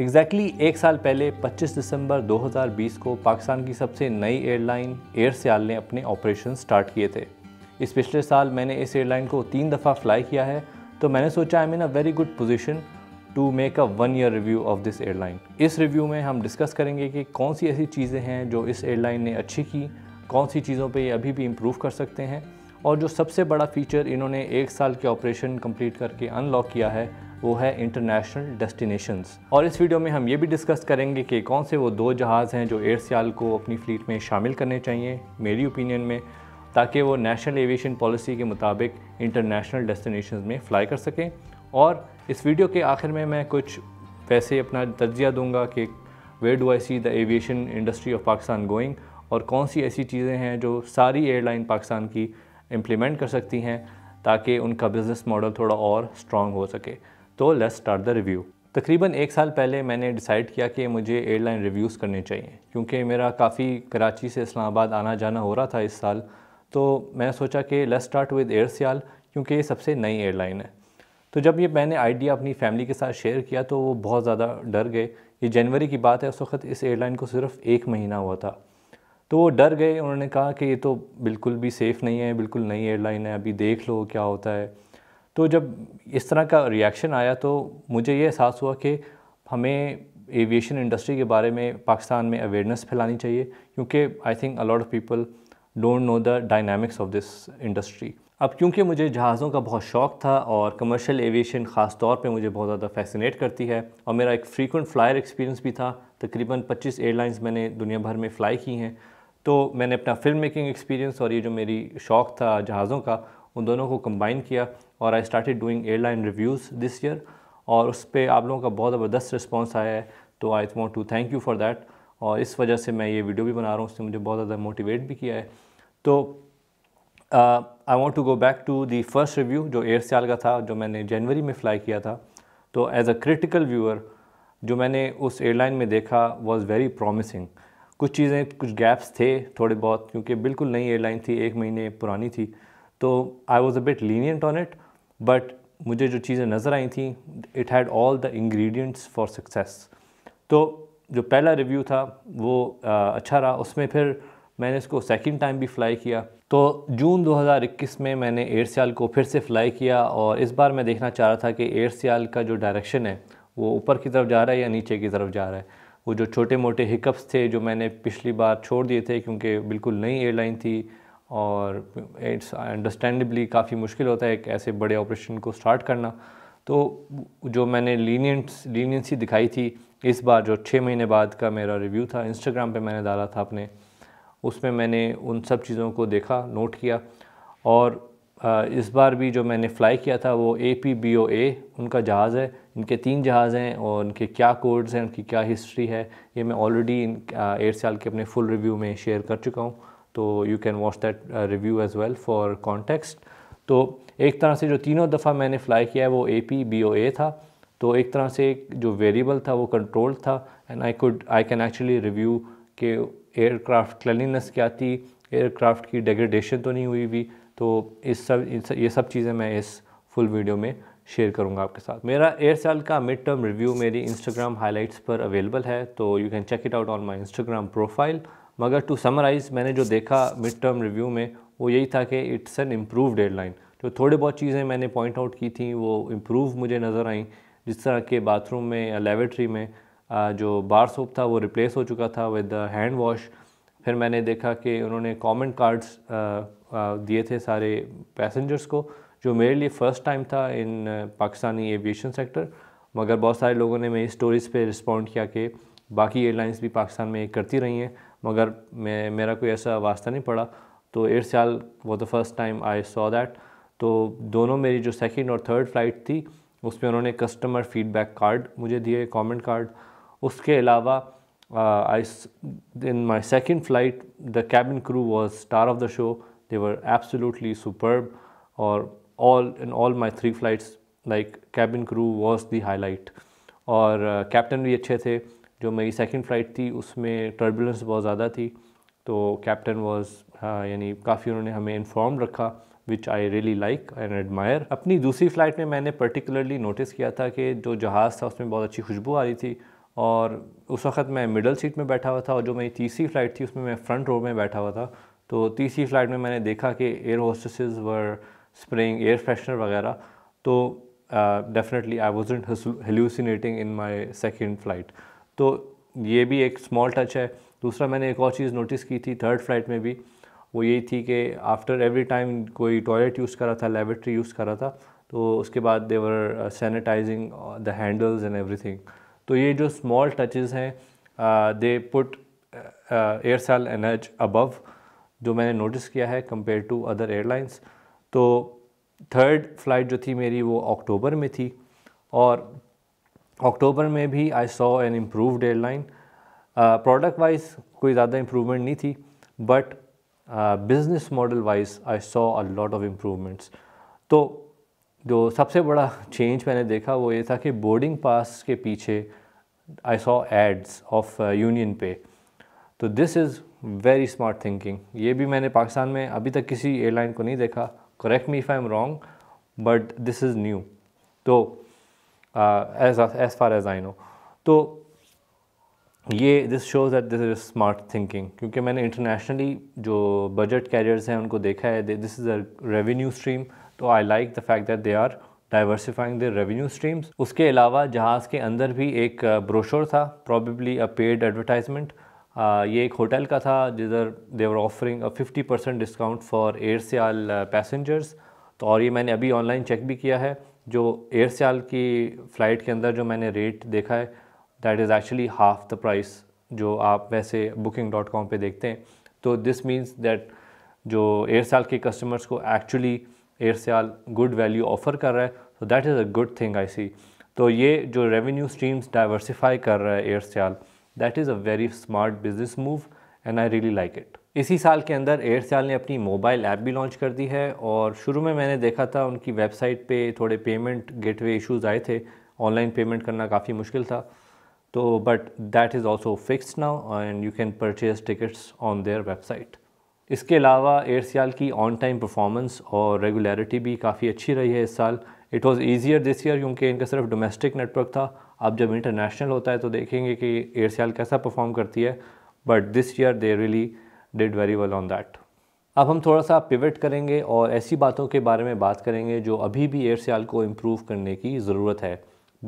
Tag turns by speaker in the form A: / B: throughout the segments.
A: Exactly exactly एक साल पहले 25 दिसंबर 2020 को पाकिस्तान की सबसे नई एयरलाइन एयर सियाल ने अपने ऑपरेशन स्टार्ट किए थे इस पिछले साल मैंने इस एयरलाइन को तीन दफ़ा फ्लाई किया है तो मैंने सोचा I am in a very good position to make a one year review of this airline इस रिव्यू में हम डिस्कस करेंगे कि कौन सी ऐसी चीज़ें हैं जो इस एयरलाइन ने अच्छी की कौन सी चीज़ों पर ये अभी भी इम्प्रूव कर सकते हैं और जो सबसे बड़ा फीचर इन्होंने एक साल के ऑपरेशन कंप्लीट करके अनलॉक किया है वो है इंटरनेशनल डेस्टिनेशंस और इस वीडियो में हम ये भी डिस्कस करेंगे कि कौन से वो दो जहाज़ हैं जो एयर सियाल को अपनी फ़्लीट में शामिल करने चाहिए मेरी ओपिनियन में ताकि वो नेशनल एविएशन पॉलिसी के मुताबिक इंटरनेशनल डेस्टिनेशन में फ़्लाई कर सकें और इस वीडियो के आखिर में मैं कुछ वैसे अपना तजिया दूंगा कि where do I see the aviation industry of Pakistan going और कौन सी ऐसी चीज़ें हैं जो सारी एयरलाइन पाकिस्तान की इम्प्लीमेंट कर सकती हैं ताकि उनका बिज़नेस मॉडल थोड़ा और स्ट्रॉन्ग हो सके तो लेट्स स्टार्ट द रिव्यू तकरीबन एक साल पहले मैंने डिसाइड किया कि मुझे एयरलाइन रिव्यूज़ करने चाहिए क्योंकि मेरा काफ़ी कराची से इस्लामाबाद आना जाना हो रहा था इस साल तो मैं सोचा कि let's start with air Sial क्योंकि ये सबसे नई एयरलाइन है तो जब ये मैंने आइडिया अपनी फैमिली के साथ शेयर किया तो वो बहुत ज़्यादा डर गए ये जनवरी की बात है उस वक्त इस एयरलाइन को सिर्फ एक महीना हुआ था तो वो डर गए उन्होंने कहा कि ये तो बिल्कुल भी सेफ़ नहीं है बिल्कुल नई एयरलाइन है अभी देख लो क्या होता है तो जब इस तरह का रिएक्शन आया तो मुझे ये एहसास हुआ कि हमें एविएशन इंडस्ट्री के बारे में पाकिस्तान में अवेयरनेस फैलानी चाहिए क्योंकि I think a lot of people don't know the dynamics of this industry अब क्योंकि मुझे जहाज़ों का बहुत शौक़ था और कमर्शियल एविएशन ख़ास तौर पे मुझे बहुत ज़्यादा फैसिनेट करती है और मेरा एक फ्रीक्वेंट फ्लायर एक्सपीरियंस भी था तकरीबन 25 एयरलाइंस मैंने दुनिया भर में फ़्लाई की हैं तो मैंने अपना फ़िल्म मेकिंग एक्सपीरियंस और ये जो मेरी शौक़ था जहाज़ों का उन दोनों को कंबाइन किया और I started doing airline reviews this year और उस पर आप लोगों का बहुत ज़बरदस्त रिस्पॉन्स आया है तो I want to thank you for that और इस वजह से मैं ये वीडियो भी बना रहा हूँ उसने मुझे बहुत ज़्यादा मोटिवेट भी किया है तो I want to go back to the first review जो एयर सियाल का था जो मैंने जनवरी में फ़्लाई किया था तो एज़ अ क्रिटिकल व्यूअर जो मैंने उस एयरलाइन में देखा वॉज़ वेरी प्रॉमिसिंग कुछ चीज़ें कुछ गैप्स थे थोड़े बहुत क्योंकि बिल्कुल नई एयरलाइन थी एक महीने पुरानी थी तो I was a bit lenient on it but मुझे जो चीज़ें नज़र आई थी it had all the ingredients for success तो जो पहला रिव्यू था वो आ, अच्छा रहा उसमें फिर मैंने इसको सेकंड टाइम भी फ्लाई किया तो जून 2021 में मैंने एयर सियाल को फिर से फ्लाई किया और इस बार मैं देखना चाह रहा था कि एयर सियाल का जो डायरेक्शन है वो ऊपर की तरफ जा रहा है या नीचे की तरफ जा रहा है वो जो छोटे मोटे हिकअप्स थे जो मैंने पिछली बार छोड़ दिए थे क्योंकि बिल्कुल नई एयरलाइन थी और इट्स अंडरस्टैंडबली काफ़ी मुश्किल होता है एक ऐसे बड़े ऑपरेशन को स्टार्ट करना तो जो मैंने लीनियंस लीनियंसी दिखाई थी इस बार जो छः महीने बाद का मेरा रिव्यू था इंस्टाग्राम पे मैंने डाला था अपने उसमें मैंने उन सब चीज़ों को देखा नोट किया और इस बार भी जो मैंने फ़्लाई किया था वो ए पी बी ओ ए उनका जहाज़ है इनके तीन जहाज़ हैं और उनके क्या कोड्स हैं उनकी क्या हिस्ट्री है ये मैं ऑलरेडी इन एट साल के अपने फुल रिव्यू में शेयर कर चुका हूँ तो you can watch that review as well for context तो एक तरह से जो तीनों दफ़ा मैंने फ्लाई किया है वो ए पी बी ओ ए था तो एक तरह से जो वेरिएबल था वो कंट्रोल था and I could I can actually review के एयरक्राफ्ट क्लिनलीनेस क्या थी एयरक्राफ्ट की डिग्रेडेशन तो नहीं हुई हुई तो इस सब ये सब चीज़ें मैं इस फुल वीडियो में शेयर करूँगा आपके साथ मेरा एयर सेल का मिड टर्म रिव्यू मेरी इंस्टाग्राम हाईलाइट्स पर अवेलेबल है तो you can check it out on my Instagram profile मगर टू समराइज़ मैंने जो देखा मिड टर्म रिव्यू में वो यही था कि इट्स एन इम्प्रूव डेडलाइन जो थोड़े बहुत चीज़ें मैंने पॉइंट आउट की थी वो इम्प्रूव मुझे नज़र आई जिस तरह के बाथरूम में या लेबरेटरी में जो बार सोप था वो रिप्लेस हो चुका था विद हैंड वॉश फिर मैंने देखा कि उन्होंने कॉमन कार्ड्स दिए थे सारे पैसेंजर्स को जो मेरे लिए फ़र्स्ट टाइम था इन पाकिस्तानी एविएशन सेक्टर मगर बहुत सारे लोगों ने मेरी स्टोरीज़ पे रिस्पॉन्ड किया कि बाकी एयरलाइंस भी पाकिस्तान में करती रही हैं मगर मैं मेरा कोई ऐसा वास्ता नहीं पड़ा तो एयर सियाल वो the first time I saw that तो दोनों मेरी जो सेकेंड और थर्ड फ्लाइट थी उसमें उन्होंने कस्टमर फीडबैक कार्ड मुझे दिए कमेंट कार्ड उसके अलावा I in my second flight the cabin crew was star of the show they were absolutely superb और all in all my three flights like cabin crew was the highlight और captain uh, भी अच्छे थे जो मेरी second flight थी उसमें turbulence बहुत ज़्यादा थी तो कैप्टन वाज हाँ, यानी काफ़ी उन्होंने हमें इन्फॉर्म रखा which I really like and admire अपनी दूसरी फ़्लाइट में मैंने पर्टिकुलरली नोटिस किया था कि जो जहाज़ था उसमें बहुत अच्छी खुशबू आ रही थी और उस वक्त मैं मिडल सीट में बैठा हुआ था और जो मेरी तीसरी फ़्लाइट थी उसमें मैं फ्रंट रो में बैठा हुआ था तो तीसरी फ़्लाइट में मैंने देखा कि air hostesses were spraying air freshener वगैरह तो definitely I was hallucinating in my second flight तो ये भी एक स्मॉल टच है दूसरा मैंने एक और चीज़ नोटिस की थी थर्ड फ्लाइट में भी वो यही थी कि आफ्टर एवरी टाइम कोई टॉयलेट यूज़ कर रहा था लेबरेटरी यूज़ कर रहा था तो उसके बाद they were sanitising the handles and everything तो ये जो स्मॉल टचेज़ हैं they put air Sial a notch above जो मैंने नोटिस किया है कंपेयर टू अदर एयरलाइंस तो थर्ड फ्लाइट जो थी मेरी वो अक्टूबर में थी और अक्टूबर में भी I saw an improved line product wise कोई ज़्यादा इम्प्रूवमेंट नहीं थी but business model wise I saw a lot of improvements तो जो सबसे बड़ा चेंज मैंने देखा वो ये था कि बोर्डिंग पास के पीछे I saw ads of union पे तो this is very smart thinking ये भी मैंने पाकिस्तान में अभी तक किसी एयरलाइन को नहीं देखा correct me if I am wrong but this is new तो as, as far as I know तो ये this shows that this is smart thinking क्योंकि मैंने इंटरनेशनली जो बजट कैरियर्स हैं उनको देखा है this is a revenue stream तो I like the fact that they are diversifying the revenue streams उसके अलावा जहाज़ के अंदर भी एक ब्रोशर था प्रॉबली अ पेड एडवर्टाइजमेंट ये एक होटल का था जिधर they are offering a fifty percent discount for air Sial passengers तो और ये मैंने अभी ऑनलाइन चेक भी किया है जो एयर की फ़्लाइट के अंदर जो मैंने रेट देखा है that is actually half the price जो आप वैसे बुकिंग डॉट कॉम पर देखते हैं तो दिस मीन्स दैट जो एयर के कस्टमर्स को actually air good value offer कर रहा है so that is a good thing I see तो ये जो रेवेन्यू स्ट्रीम्स डाइवर्सिफाई कर रहा है air that is a very smart business move and I really like it इसी साल के अंदर एयरसेल ने अपनी मोबाइल ऐप भी लॉन्च कर दी है और शुरू में मैंने देखा था उनकी वेबसाइट पे थोड़े पेमेंट गेटवे इश्यूज आए थे ऑनलाइन पेमेंट करना काफ़ी मुश्किल था तो but that is also fixed now and you can purchase tickets on their website इसके अलावा एयरसेल की ऑन टाइम परफॉर्मेंस और रेगुलरिटी भी काफ़ी अच्छी रही है इस साल it was easier this year क्योंकि इनका सिर्फ डोमेस्टिक नेटवर्क था अब जब इंटरनेशनल होता है तो देखेंगे कि एयरसेल कैसा परफॉर्म करती है but this year they really did very well on that अब हम थोड़ा सा पिवट करेंगे और ऐसी बातों के बारे में बात करेंगे जो अभी भी एयर सियाल को इम्प्रूव करने की ज़रूरत है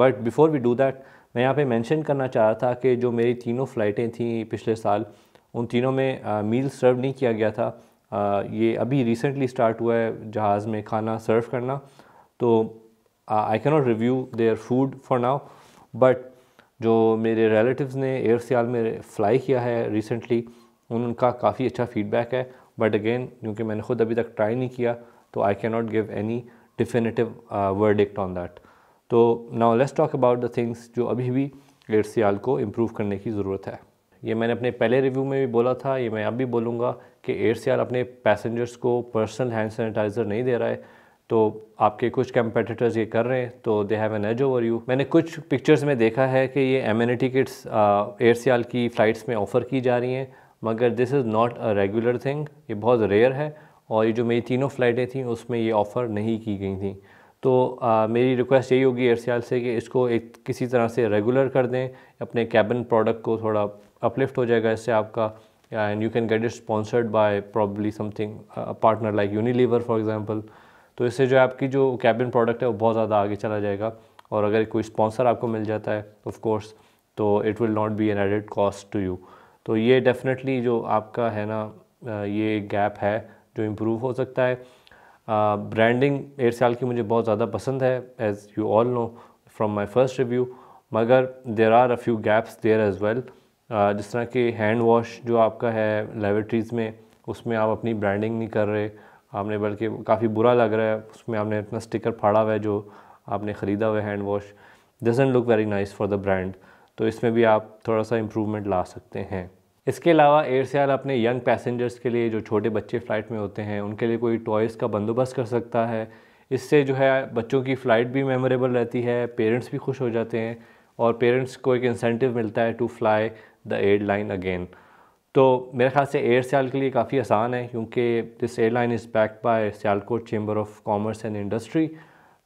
A: but before we do that मैं यहाँ पे मेंशन करना चाह रहा था कि जो मेरी तीनों फ़्लाइटें थीं पिछले साल उन तीनों में मील सर्व नहीं किया गया था आ, ये अभी रिसेंटली स्टार्ट हुआ है जहाज़ में खाना सर्व करना तो I cannot review their food for now but जो मेरे रिलेटिव्स ने एयर सियाल में फ़्लाई किया है रिसेंटली उनका काफ़ी अच्छा फीडबैक है बट अगेन क्योंकि मैंने खुद अभी तक ट्राई नहीं किया तो I can not give any definitive verdict on that तो now let's talk about the things जो अभी भी एयर सियाल को इम्प्रूव करने की ज़रूरत है ये मैंने अपने पहले रिव्यू में भी बोला था ये मैं अब भी बोलूँगा कि एयर सियाल अपने पैसेंजर्स को पर्सनल हैंड सैनिटाइज़र नहीं दे रहा है तो आपके कुछ कम्पटिटर्स ये कर रहे हैं तो they have an edge over you मैंने कुछ पिक्चर्स में देखा है कि ये एमिनिटी किट्स एयर सियाल की फ़्लाइट्स में ऑफ़र की जा रही हैं मगर this is not a regular thing ये बहुत रेयर है और ये जो मेरी तीनों फ़्लाइटें थी उसमें ये ऑफ़र नहीं की गई थी तो आ, मेरी रिक्वेस्ट यही होगी एयरसियाल से कि इसको एक किसी तरह से रेगुलर कर दें अपने कैबिन प्रोडक्ट को थोड़ा अपलिफ्ट हो जाएगा इससे आपका and you can get it sponsored by probably something partner like Unilever for example तो इससे जो आपकी जो कैबिन प्रोडक्ट है वो बहुत ज़्यादा आगे चला जाएगा और अगर कोई स्पॉन्सर आपको मिल जाता है ऑफकोर्स तो it will not be an added cost to you तो ये डेफिनेटली जो आपका है ना ये गैप है जो इम्प्रूव हो सकता है ब्रांडिंग एयरसेल की मुझे बहुत ज़्यादा पसंद है as you all know from my first review मगर there are a few gaps there as well जिस तरह के हैंड वॉश जो आपका है लेबोरेटरीज़ में उसमें आप अपनी ब्रांडिंग नहीं कर रहे आपने बल्कि काफ़ी बुरा लग रहा है उसमें आपने अपना स्टिकर फाड़ा हुआ है जो आपने ख़रीदा हुआ है hand wash doesn't look very nice for the brand तो इसमें भी आप थोड़ा सा इम्प्रूवमेंट ला सकते हैं इसके अलावा एयर सियाल अपने यंग पैसेंजर्स के लिए जो छोटे बच्चे फ़्लाइट में होते हैं उनके लिए कोई टॉयज़ का बंदोबस्त कर सकता है इससे जो है बच्चों की फ़्लाइट भी मेमोरेबल रहती है पेरेंट्स भी खुश हो जाते हैं और पेरेंट्स को एक इंसेंटिव मिलता है to fly the airline again तो मेरे ख्याल से एयर सियाल के लिए काफ़ी आसान है क्योंकि this airline is backed by Sialkot chamber of commerce and industry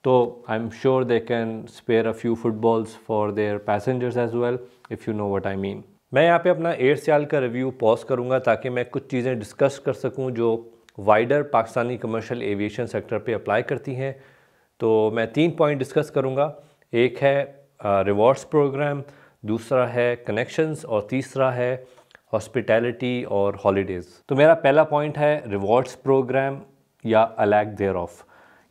A: तो I am sure they can spare a few footballs for their passengers as well if you know what I mean मैं यहाँ पे अपना एयर सियाल का review pause करूँगा ताकि मैं कुछ चीज़ें डिस्कस कर सकूँ जो wider Pakistani commercial aviation sector पे अप्लाई करती हैं तो मैं तीन पॉइंट डिस्कस करूँगा एक है रिवॉर्ड्स प्रोग्राम दूसरा है कनेक्शंस और तीसरा है हॉस्पिटैलिटी और हॉलीडेज़ तो मेरा पहला पॉइंट है रिवॉर्ड्स प्रोग्राम या अलैक देयर ऑफ़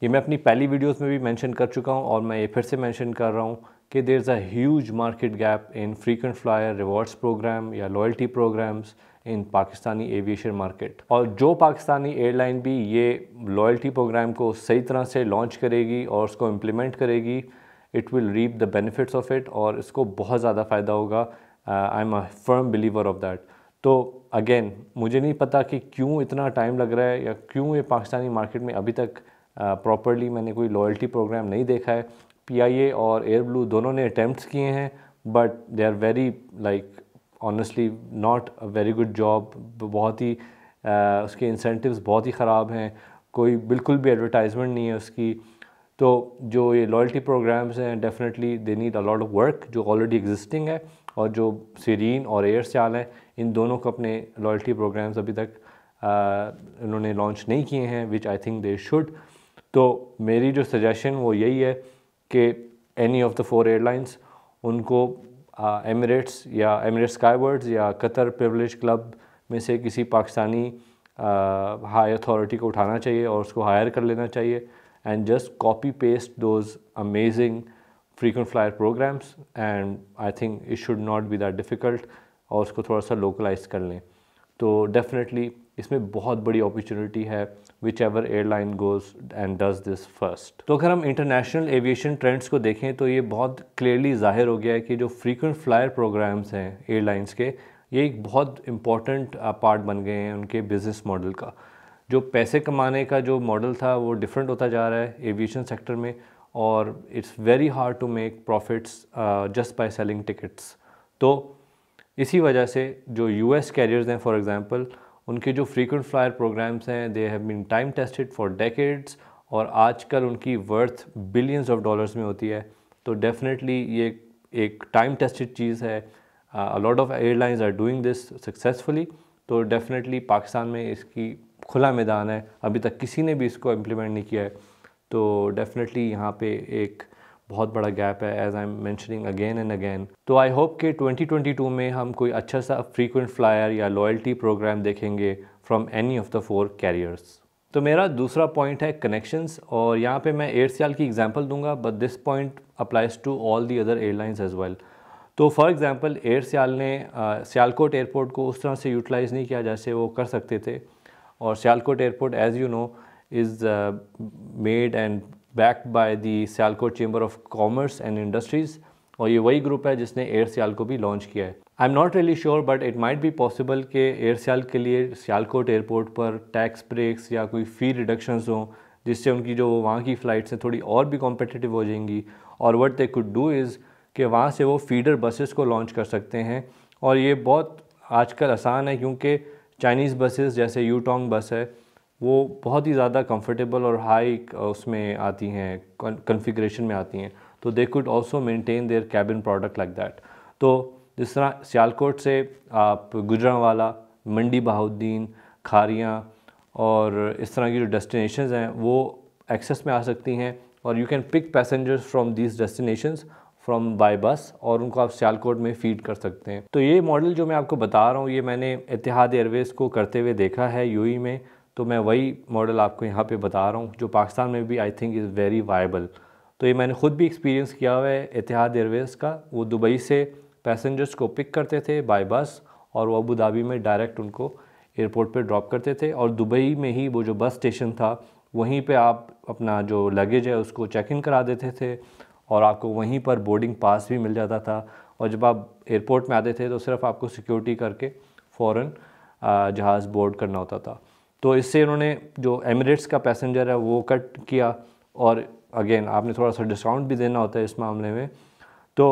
A: ये मैं अपनी पहली वीडियोज़ में भी मैंशन कर चुका हूँ और मैं ये फिर से मैंशन कर रहा हूँ कि there is a huge market gap in frequent flyer rewards programme या loyalty programmes in Pakistani aviation market और जो पाकिस्तानी एयरलाइन भी ये लॉयल्टी प्रोग्राम को सही तरह से लॉन्च करेगी और उसको इम्प्लीमेंट करेगी it will reap the benefits of it और इसको बहुत ज़्यादा फ़ायदा होगा I am a firm believer of that तो अगेन मुझे नहीं पता कि क्यों इतना टाइम लग रहा है या क्यों ये पाकिस्तानी मार्केट में अभी तक प्रॉपरली uh, मैंने कोई लॉयल्टी प्रोग्राम नहीं देखा है पीआईए और एयर ब्लू दोनों ने अटैम्प्ट किए हैं but they are very like honestly not a very good job बहुत ही आ, उसके इंसेंटिव्स बहुत ही ख़राब हैं कोई बिल्कुल भी एडवर्टाइजमेंट नहीं है उसकी तो जो ये लॉयल्टी प्रोग्राम्स हैं definitely they need a lot of work जो ऑलरेडी एग्जिस्टिंग है और जो सीरीन और एयर आल हैं इन दोनों को अपने लॉयल्टी प्रोग्राम्स अभी तक उन्होंने लॉन्च नहीं किए हैं विच आई थिंक दे शुड तो मेरी जो सजेशन वो यही है के any of the four airlines उनको एमिरेट्स या एमिरेट्स स्काईवर्ड्स या कतर प्रिवलेज क्लब में से किसी पाकिस्तानी हाई अथॉरिटी को उठाना चाहिए और उसको हायर कर लेना चाहिए and just copy paste those amazing frequent flyer programs and I think it should not be that difficult और उसको थोड़ा सा लोकलाइज कर लें तो डेफिनेटली इसमें बहुत बड़ी अपॉर्चुनिटी है whichever airline goes and does this first तो अगर हम इंटरनेशनल एविएशन ट्रेंड्स को देखें तो ये बहुत क्लियरली जाहिर हो गया है कि जो फ्रीक्वेंट फ्लायर प्रोग्राम्स हैं एयरलाइंस के ये एक बहुत इंपॉर्टेंट पार्ट uh, बन गए हैं उनके बिज़नेस मॉडल का जो पैसे कमाने का जो मॉडल था वो डिफरेंट होता जा रहा है एविएशन सेक्टर में और it's very hard to make profits just by selling tickets तो इसी वजह से जो यूएस कैरियर्स हैं फॉर एग्ज़ाम्पल उनके जो फ्रीक्वेंट फ्लायर प्रोग्राम्स हैं they have been time tested for decades और आजकल उनकी वर्थ बिलियंस ऑफ डॉलर्स में होती है तो डेफिनेटली ये एक टाइम टेस्टेड चीज़ है a lot of airlines are doing this successfully तो डेफिनेटली पाकिस्तान में इसकी खुला मैदान है अभी तक किसी ने भी इसको इम्प्लीमेंट नहीं किया है तो डेफिनेटली यहाँ पे एक बहुत बड़ा गैप है as I am mentioning again and again तो आई होप कि 2022 में हम कोई अच्छा सा फ्रीक्वेंट फ्लायर या लॉयल्टी प्रोग्राम देखेंगे from any of the four carriers तो मेरा दूसरा पॉइंट है कनेक्शंस और यहाँ पे मैं एयर सियाल की एग्जांपल दूंगा but this point applies to all the other airlines as well तो फॉर एग्जांपल सियाल ने सियालकोट uh, एयरपोर्ट को उस तरह से यूटिलाइज़ नहीं किया जैसे वो कर सकते थे और Sialkot airport as you know is made and backed by the Sialkot chamber of commerce and industries और ये वही ग्रुप है जिसने एयर सियाल को भी लॉन्च किया है I am not really sure but it might be possible कि एयर सियाल के लिए सियालकोट एयरपोर्ट पर टैक्स ब्रेक्स या कोई फ़ी रिडक्शंस हों जिससे उनकी जो वहाँ की फ़्लाइट्स हैं थोड़ी और भी कॉम्पिटिटिव हो जाएंगी और what they could do is कि वहाँ से वो फीडर बसेस को लॉन्च कर सकते हैं और ये बहुत आजकल आसान है क्योंकि चाइनीज़ बसेस जैसे यूटोंग बस है वो बहुत ही ज़्यादा कंफर्टेबल और हाई उसमें आती हैं कन्फिग्रेशन में आती हैं तो they could also maintain their cabin product like that तो जिस तरह सियालकोट से आप गुजरावाला मंडी बहाउद्दीन खारियाँ और इस तरह की जो डेस्टिनेशन हैं वो एक्सेस में आ सकती हैं और you can pick passengers from these destination from by bus और उनको आप सियालकोट में फीड कर सकते हैं तो ये मॉडल जो मैं आपको बता रहा हूँ ये मैंने इतिहाद एयरवेज़ को करते हुए देखा है यू e में तो मैं वही मॉडल आपको यहाँ पे बता रहा हूँ जो पाकिस्तान में भी I think is very viable तो ये मैंने ख़ुद भी एक्सपीरियंस किया हुआ है इतिहाद एयरवेज़ का वो दुबई से पैसेंजर्स को पिक करते थे बाई बस और वो अबू धाबी में डायरेक्ट उनको एयरपोर्ट पर ड्रॉप करते थे और दुबई में ही वो जो बस स्टेशन था वहीं पर आप अपना जो लगेज है उसको चेक इन करा देते थे और आपको वहीं पर बोर्डिंग पास भी मिल जाता था और जब आप एयरपोर्ट में आते थे तो सिर्फ आपको सिक्योरिटी करके फ़ौर जहाज़ बोर्ड करना होता था तो इससे उन्होंने जो एमरेट्स का पैसेंजर है वो कट किया और अगेन आपने थोड़ा सा डिस्काउंट भी देना होता है इस मामले में तो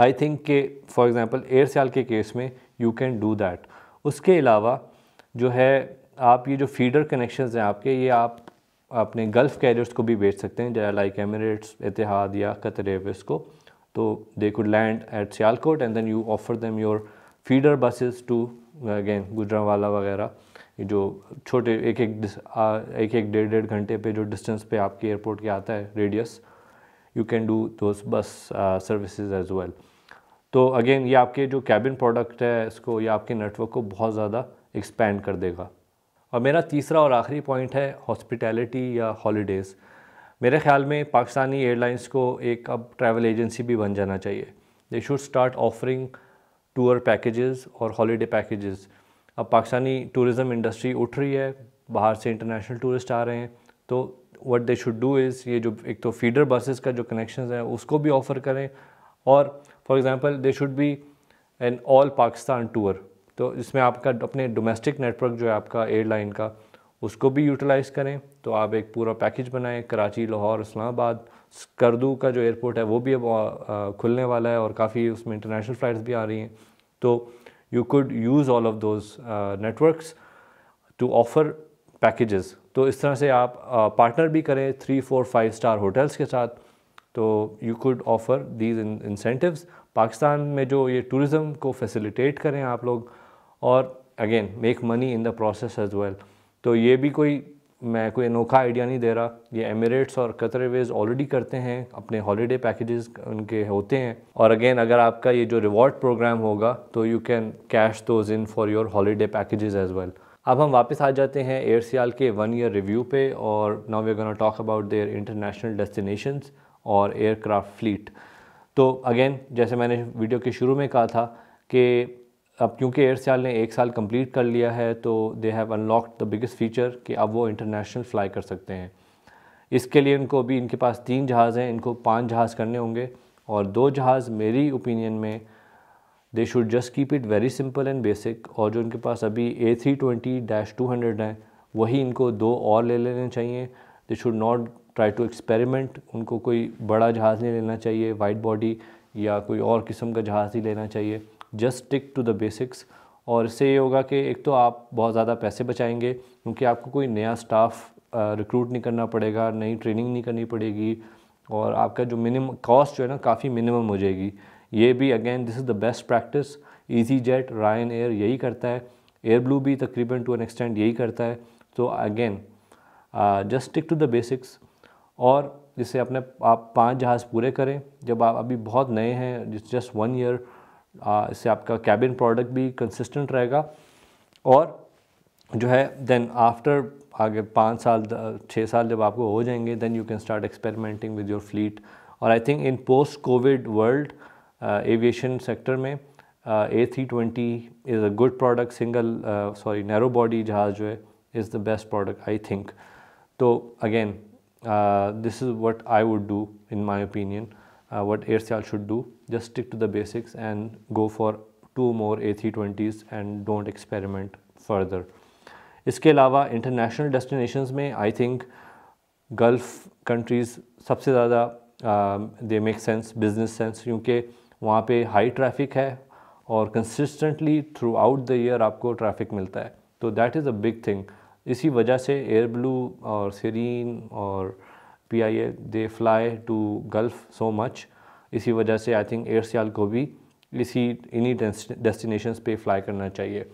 A: आई थिंक के फॉर एग्ज़ाम्पल एयर सियाल के केस में यू कैन डू दैट उसके अलावा जो है आप ये जो फीडर कनेक्शंस हैं आपके ये आप अपने गल्फ़ कैरियर्स को भी बेच सकते हैं जैसे लाइक एमरेट्स इतिहाद या कतर एयरवेज को तो they could land at Sialkot and then you offer them your feeder buses to again Gujranwala वगैरह जो छोटे एक एक आ, एक एक डेढ़ डेढ़ घंटे पे जो डिस्टेंस पे आपके एयरपोर्ट के आता है radius you can do those bus services as well तो अगेन ये आपके जो कैबिन प्रोडक्ट है इसको या आपके नेटवर्क को बहुत ज़्यादा एक्सपेंड कर देगा और मेरा तीसरा और आखिरी पॉइंट है हॉस्पिटैलिटी या हॉलीडेज़ मेरे ख्याल में पाकिस्तानी एयरलाइंस को एक अब ट्रैवल एजेंसी भी बन जाना चाहिए they should start offering tour packages और हॉलीडे पैकेजेस अब पाकिस्तानी टूरिज़म इंडस्ट्री उठ रही है बाहर से इंटरनेशनल टूरिस्ट आ रहे हैं तो what they should do is ये जो एक तो फीडर बसेस का जो कनेक्शन है उसको भी ऑफ़र करें और for example they should be an all Pakistan tour तो इसमें आपका अपने डोमेस्टिक नेटवर्क जो है आपका एयरलाइन का उसको भी यूटिलाइज़ करें तो आप एक पूरा पैकेज बनाएं कराची लाहौर इस्लामाबाद करदू का जो एयरपोर्ट है वो भी अब खुलने वाला है और काफ़ी उसमें इंटरनेशनल फ़्लाइट्स भी आ रही हैं तो you could use all of those networks to offer packages तो इस तरह से आप पार्टनर uh, भी करें three four five star hotels के साथ तो you could offer these incentives Pakistan में जो ये टूरिज़म को फैसिलिटेट करें आप लोग और again make money in the process as well तो ये भी कोई मैं कोई अनोखा आइडिया नहीं दे रहा ये एमिरेट्स और कतर एवेज ऑलरेडी करते हैं अपने हॉलीडे पैकेजेस उनके होते हैं और अगेन अगर आपका ये जो रिवॉर्ड प्रोग्राम होगा तो you can cash those in for your holiday packages as well अब हम वापस आ जाते हैं एयर सियाल के वन ईयर रिव्यू पे और now we gonna talk about their international destinations और एयरक्राफ्ट फ्लीट तो अगेन जैसे मैंने वीडियो के शुरू में कहा था कि अब क्योंकि एयरसियाल ने एक साल कंप्लीट कर लिया है तो they have unlocked the biggest feature कि अब वो इंटरनेशनल फ्लाई कर सकते हैं इसके लिए इनको अभी इनके पास तीन जहाज़ हैं इनको पांच जहाज़ करने होंगे और दो जहाज़ मेरी ओपिनियन में they should just keep it very simple and basic और जो इनके पास अभी A three twenty dash two hundred हैं वही इनको दो और ले लेने चाहिए they should not try to experiment उनको कोई बड़ा जहाज़ नहीं लेना चाहिए वाइट बॉडी या कोई और किस्म का जहाज़ ही लेना चाहिए just stick to the basics और इससे ये होगा कि एक तो आप बहुत ज़्यादा पैसे बचाएंगे क्योंकि आपको कोई नया स्टाफ रिक्रूट नहीं करना पड़ेगा नई ट्रेनिंग नहीं करनी पड़ेगी और आपका जो मिनिमम कॉस्ट जो है ना काफ़ी मिनिमम हो जाएगी ये भी again this is the best practice easyJet Ryanair यही करता है एयर ब्लू भी तकरीबन टू एन एक्सटेंट यही करता है तो again just stick to the basics और जिससे अपने आप पांच जहाज़ पूरे करें जब आप अभी बहुत नए हैं जस्ट वन ईयर इससे आपका कैबिन प्रोडक्ट भी कंसिस्टेंट रहेगा और जो है देन आफ्टर आगे पाँच साल छः साल जब आपको हो जाएंगे then you can start experimenting with your fleet और I think in post COVID world aviation sector में A three twenty is a good product single sorry narrow body जहाज़ जो है is the best product I think तो again this is what I would do in my opinion what air Sial should do just stick to the basics and go for two more A320s and don't experiment further. इसके अलावा international destinations में I think Gulf countries सबसे ज़्यादा they make sense business sense क्योंकि वहाँ पे high traffic है और consistently throughout the year आपको traffic मिलता है तो that is a big thing इसी वजह से Airblue और Serene और PIA they fly to Gulf so much. इसी वजह से आई थिंक एयर सियाल को भी इसी इन्हीं डेस्टिनेशन पे फ्लाई करना चाहिए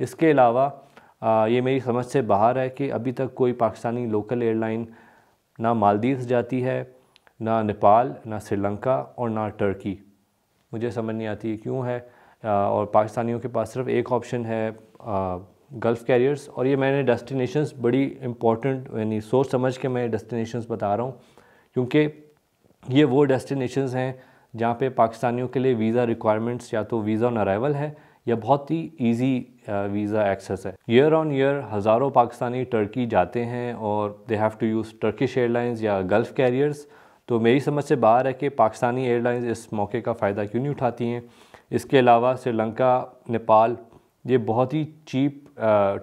A: इसके अलावा ये मेरी समझ से बाहर है कि अभी तक कोई पाकिस्तानी लोकल एयरलाइन ना मालदीव्स जाती है ना नेपाल ना श्रीलंका और ना टर्की मुझे समझ नहीं आती क्यों है और पाकिस्तानियों के पास सिर्फ एक ऑप्शन है गल्फ़ कैरियर्स और ये मैंने डेस्टिनेशंस बड़ी इम्पॉर्टेंट यानी सोच समझ के मैं डेस्टिनेशंस बता रहा हूँ क्योंकि ये वो डेस्टिनेशंस हैं जहाँ पे पाकिस्तानियों के लिए वीज़ा रिक्वायरमेंट्स या तो वीज़ा ऑन अराइवल है या बहुत ही इजी वीज़ा एक्सेस है ईयर ऑन ईयर हज़ारों पाकिस्तानी टर्की जाते हैं और they have to use Turkish Airlines या गल्फ़ कैरियर्स तो मेरी समझ से बाहर है कि पाकिस्तानी एयरलाइंस इस मौके का फ़ायदा क्यों नहीं उठाती हैं इसके अलावा श्रीलंका नेपाल ये बहुत ही चीप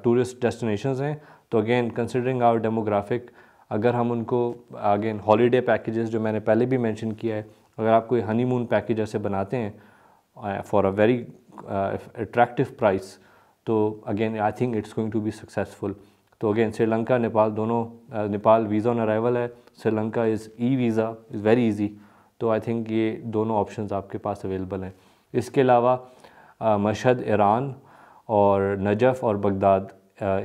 A: टूरिस्ट डेस्टिनेशन हैं तो अगेन कंसिडरिंग आवर डेमोग्राफिक अगर हम उनको अगेन हॉलीडे पैकेजेस जो मैंने पहले भी मेंशन किया है अगर आप कोई हनीमून पैकेज ऐसे बनाते हैं for a very attractive price तो again I think it's going to be successful तो अगेन श्रीलंका नेपाल दोनों नेपाल वीज़ा ऑन अराइवल है Sri Lanka is e visa is very easy तो आई थिंक ये दोनों ऑप्शन आपके पास अवेलेबल हैं इसके अलावा मशद uh, मशहद ईरान और नजफ़ और बगदाद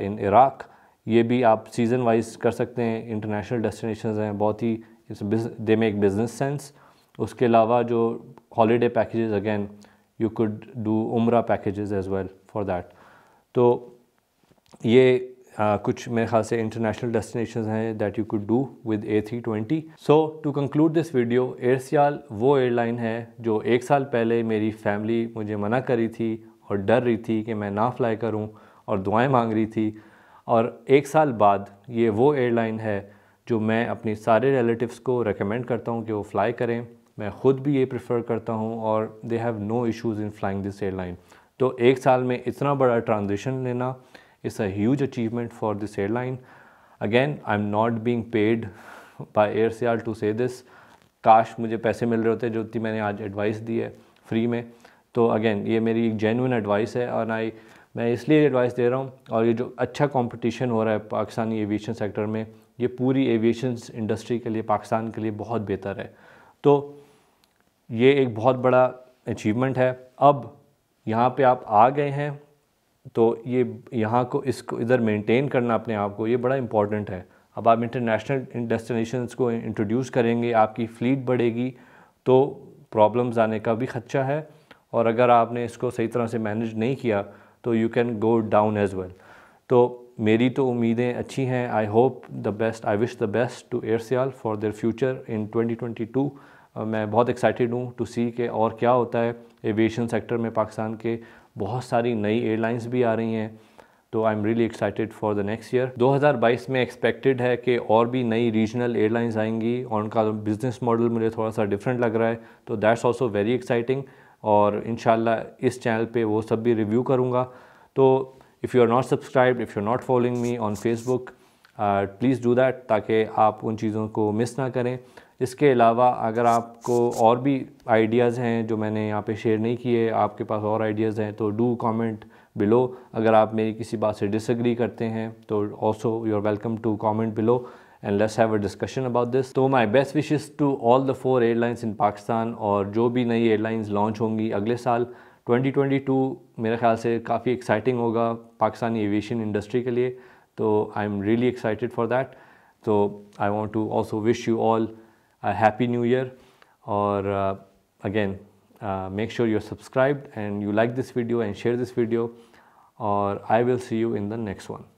A: इन uh, इराक़ ये भी आप सीज़न वाइज कर सकते हैं इंटरनेशनल डेस्टिनेशन हैं बहुत ही it's they make business sense उसके अलावा जो holiday packages again you could do उम्र packages as well for that तो ये आ, कुछ मेरे ख्याल से इंटरनेशनल डेस्टिनेशन हैं that you could do with a three twenty so to conclude this video Air Seoul वो एयरलाइन है जो एक साल पहले मेरी फैमिली मुझे मना करी थी और डर रही थी कि मैं ना फ्लाई करूँ और दुआएं मांग रही थी और एक साल बाद ये वो एयरलाइन है जो मैं अपने सारे रिलेटिव्स को रेकमेंड करता हूँ कि वो फ्लाई करें मैं ख़ुद भी ये प्रेफर करता हूँ और they have no issues in flying this airline तो एक साल में इतना बड़ा ट्रांजिशन लेना it's a huge achievement for this airline again I am not being paid by air Sial to say this काश मुझे पैसे मिल रहे होते जो कि मैंने आज एडवाइस दी है फ्री में तो अगेन ये मेरी एक जेनुइन एडवाइस है और आई मैं इसलिए एडवाइस दे रहा हूँ और ये जो अच्छा कंपटीशन हो रहा है पाकिस्तानी एविएशन सेक्टर में ये पूरी एविएशन इंडस्ट्री के लिए पाकिस्तान के लिए बहुत बेहतर है तो ये एक बहुत बड़ा अचीवमेंट है अब यहाँ पे आप आ गए हैं तो ये यहाँ को इसको इधर मेंटेन करना अपने आप को ये बड़ा इंपॉर्टेंट है अब आप इंटरनेशनल डेस्टिनेशंस को इंट्रोड्यूस करेंगे आपकी फ़्लीट बढ़ेगी तो प्रॉब्लम्स आने का भी खदशा है और अगर आपने इसको सही तरह से मैनेज नहीं किया तो you can go down as well तो मेरी तो उम्मीदें अच्छी हैं I hope the best I wish the best to air Sial for their future in 2022 मैं बहुत एक्साइटेड हूँ टू सी के और क्या होता है एविएशन सेक्टर में पाकिस्तान के बहुत सारी नई एयरलाइंस भी आ रही हैं तो I am really excited for the next year 2022 में एक्सपेक्टेड है कि और भी नई रीजनल एयरलाइंस आएंगी और उनका बिज़नेस मॉडल मुझे थोड़ा सा डिफरेंट लग रहा है तो दैट्स ऑल्सो वेरी एक्साइटिंग और इन इस चैनल पे वो सब भी रिव्यू करूँगा तो if you are not subscribe if you are not following me on Facebook please do that ताकि आप उन चीज़ों को मिस ना करें इसके अलावा अगर आपको और भी आइडियाज़ हैं जो मैंने यहाँ पे शेयर नहीं किए आपके पास और आइडियाज़ हैं तो डू कमेंट बिलो अगर आप मेरी किसी बात से डिसग्री करते हैं तो also you are welcome to comment below and let's have a discussion about this. So my best wishes to all the four airlines in Pakistan or jo bhi nahi airlines launch hongi agle saal 2022 mere khayal se kaafi exciting hoga Pakistani aviation industry ke So I'm really excited for that. So I want to also wish you all a happy new year or uh, again uh, make sure you're subscribed and you like this video and share this video or I will see you in the next one.